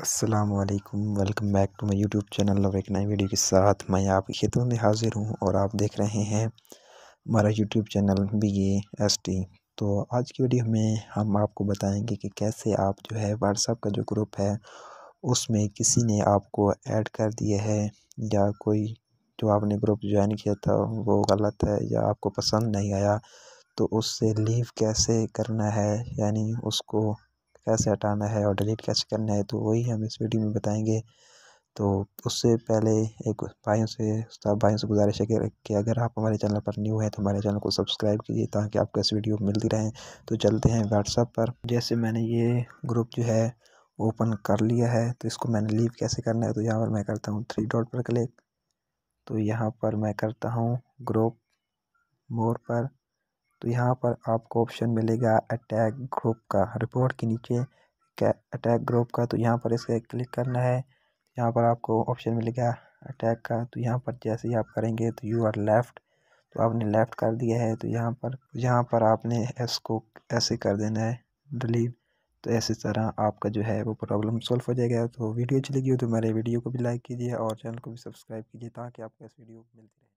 Aslam welcome back to my YouTube channel और एक नई वीडियो के साथ मैं आपकी खिदमत में हाज़िर हूँ और आप देख रहे हैं हमारा YouTube channel B A S T तो आज की वीडियो में हम आपको बताएंगे कि कैसे आप जो है व्हाट्सअप का जो ग्रुप है उसमें किसी ने आपको ऐड कर दिया है या कोई जो आपने ग्रुप ज्वाइन किया था वो गलत है या आपको पसंद नहीं आया तो उससे लीव कैसे करना है यानी उसको कैसे हटाना है और डिलीट कैसे करना है तो वही हम इस वीडियो में बताएंगे तो उससे पहले एक भाइयों से उसका भाइयों से गुजारिश है कि अगर आप हमारे चैनल पर न्यू हैं तो हमारे चैनल को सब्सक्राइब कीजिए ताकि आपको इस वीडियो मिलती रहे तो चलते हैं व्हाट्सअप पर जैसे मैंने ये ग्रुप जो है ओपन कर लिया है तो इसको मैंने लीव कैसे करना है तो यहाँ पर मैं करता हूँ थ्री डॉट पर क्लिक तो यहाँ पर मैं करता हूँ ग्रुप मोर पर तो यहाँ पर आपको ऑप्शन मिलेगा अटैक ग्रुप का रिपोर्ट के नीचे अटैक ग्रुप का तो यहाँ पर इसे क्लिक करना है यहाँ पर आपको ऑप्शन मिलेगा अटैक का तो यहाँ पर जैसे ही आप करेंगे तो यू आर लेफ़्ट तो आपने लेफ़्ट कर दिया है तो यहाँ पर यहाँ पर आपने इसको ऐसे कर देना है डिलीट तो ऐसे तरह आपका जो है वो प्रॉब्लम सॉल्व हो जाएगा तो वीडियो अच्छी लगी हो तो मेरे वीडियो को भी लाइक कीजिए और चैनल को भी सब्सक्राइब कीजिए ताकि आपको इस वीडियो को मिलती रहे